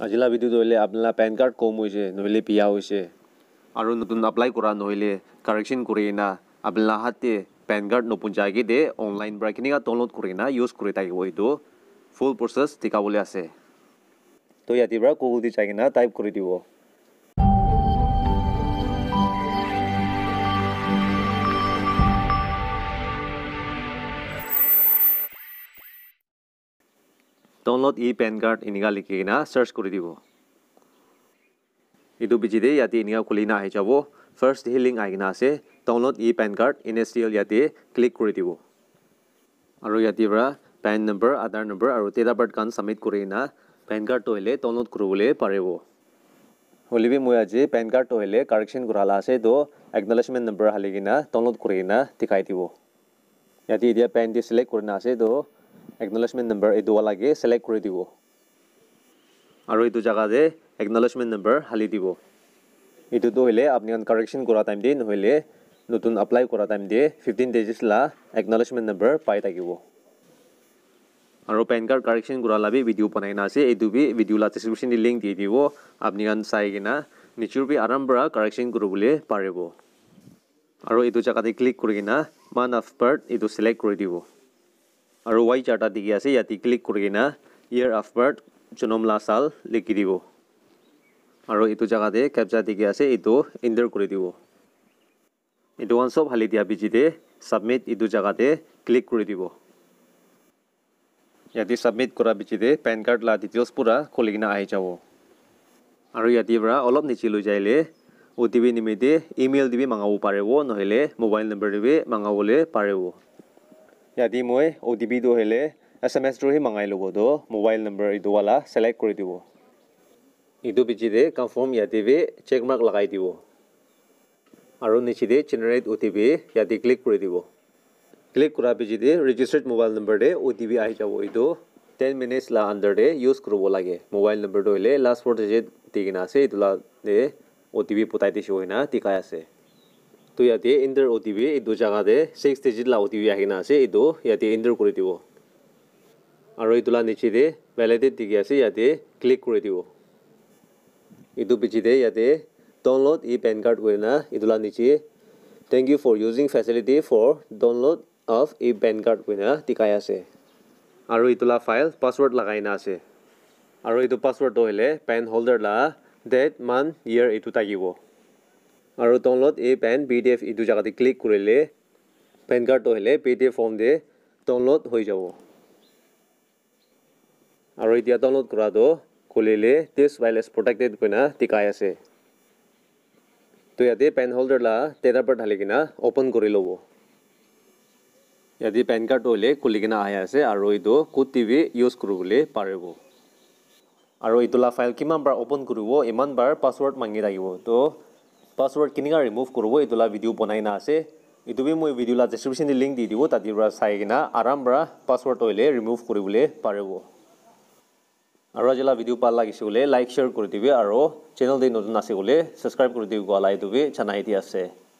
আজিলা বিধিত হ'লে আপোনাৰ পেন কাৰ্ড কম হৈছে নহ'লে পিয়া হৈছে আৰু নতুন এপ্লাই কৰা নহ'লে কাৰেকশ্যন কৰি না আপোনাৰ হাতে পেন কাৰ্ড নপুঞ্জাগে দে অনলাইন পৰা কেনেকৈ ডাউনলোড কৰি না ইউজ কৰি থাকিব এইটো ফুল প্ৰচেছ শিকাবলৈ আছে তো ইয়াতে পৰা কুকুল দি চাগে না টাইপ কৰি দিব डाउनलोड इ पेन कार्ड इनका लिखी ना सर्च कर दी इतु बिजिदे याते इनका खुलीना है फर्स्ट ही लिंक आइना से download e PAN card N S D L याते क्लिक कर दी और याते बरा पैन नंबर आधार नम्बर और डेट ऑफ बर्थ कान सबमिट करना पेन कार्ड तो हेले डाउनलोड कर पारे होली भी मैं आज पेन कार्ड तो हेले कारेक्शन कराला से तो एक्नोलेजमेंट नंबर हालिकिना डाउनलोड करना दिखाई दी याते पेन पैन टी सिलेक्ट करना से तो acknowledgement number edu lage select kori dibo aru edu jaga de acknowledgement number hali dibo edu to hile apni on correction kora time de noile notun apply kora time de 15 days la acknowledgement number pai takibo aru pan card correction kora labi video banai na ase edu bi video la description ni link de dibo apni on sai gina nichur bi arambra correction kuru bole parebo aru edu jaga de click kori gina month of birth edu select kori dibo আৰু ৱাই chart এটা দেখি আছে ইয়াতে click কৰি কিনা year of birth জনমলা চাল লিখি দিব আৰু এইটো জেগাতে কেপচা দেখি আছে এইটো এণ্টাৰ কৰি দিব এইটো ওৱান চব হালি দিয়া বিজিতে ছাবমিট এইটো জেগাতে ক্লিক কৰি দিব ইয়াতে ছাবমিট কৰা বিজিতে পেন কাৰ্ড লা ডিটেইলছ পূৰা খুলি কিনে আহি যাব আৰু ইয়াতে পৰা অলপ নিচি লৈ যায়লে অ টি পি নিমিত্তে ইমেইল দিবি মাঙাব পাৰিব নহ'লে মোবাইল নম্বৰ দিবি মাঙাবলৈ পাৰিব यदि मैं ओ डी पी हेले एस एम एस तो ही मंगाई लगो दो मोबाइल नंबर इदो वाला सेलेक्ट कर दिवो इदो पीछे दे कंफर्म यादी वे चेक मार्क लगे दिवो और नीचे दे ओ टी पी यदि क्लिक कर दिवो क्लिक कर पीछे दे रजिस्टर्ड मोबाइल नंबर दे ओ टी पी आई टेन मिनट्स ला अंदर दे यूज कर लगे मोबाइल नंबर तो हेले लास्ट फोर डिजिट दिखना से ओ टी पी पुताई होना दिखाया से তো ইয়াতে ইণ্টাৰ অ' টি ভি এইটো জেগাতে six digital O' T P আহি আছে এইটো ইয়াতে ইণ্টাৰ কৰি দিব আৰু এইটোলা নিচিতে ভেলিডেট দিকে আছে ইয়াতে ক্লিক কৰি দিব এইটো পিছতে ইয়াতে ডাউনলোড ই পেন কাৰ্ড কৰি না এইটোলা নিচি thank you for using facility for download of e PAN card কৰি না টিকাই আছে আৰু এইটোলা ফাইল পাছৱৰ্ড লগাই না আছে আৰু এইটো পাছৱৰ্ডটো হ'লে পেন হোল্ডাৰলা ডেট মান্থ ইয়াৰ এইটো থাকিব আৰু ডাউনলোড এই পেন পি ডি এফ এইটো জেগাতে ক্লিক কৰিলে পেন কাৰ্ডটো হ'লে পি ডি এফ ফৰ্ম দিয়ে তলত হৈ যাব আৰু এতিয়া ডাউনলোড কৰাটো খুলিলে টেষ্ট ৱাইলেছ প্ৰটেক্টেড কৰি না টিকাই আছে তো ইয়াতে পেন হোল্ডাৰলা টেটাৰপৰা ঢালি কিনে অ'পেন কৰি ল'ব ইয়াতে পেন কাৰ্ডটো হ'লে খুলি কিনে আহি আছে আৰু এইটো কোড টি ভি ইউজ কৰিবলৈ পাৰিব আৰু এইটো এইটোলা ফাইল কিমানবাৰ অ'পেন কৰিব ইমানবাৰ পাছৱৰ্ড মাঙি থাকিব তো পাছৱৰ্ড কেনেকৈ ৰিমুভ কৰিব এইটো এইটোলা ভিডিঅ' বনাই না আছে এইটো বি মই ভিডিঅ'লা ডিছক্ৰিপশ্যন দি লিংক দি দিব তাতে পৰা চাই কিনে আৰাম পৰা পাছৱৰ্ড অইলে ৰিমুভ কৰিবলৈ পাৰিব আৰু আজিলা ভিডিঅ' ভাল লাগিছে বোলে লাইক শ্বেয়াৰ কৰি দিবি আৰু চেনেল দি নতুন আছে বোলে ছাবস্ক্ৰাইব কৰি দিবি গোৱালা এইটো বি আছে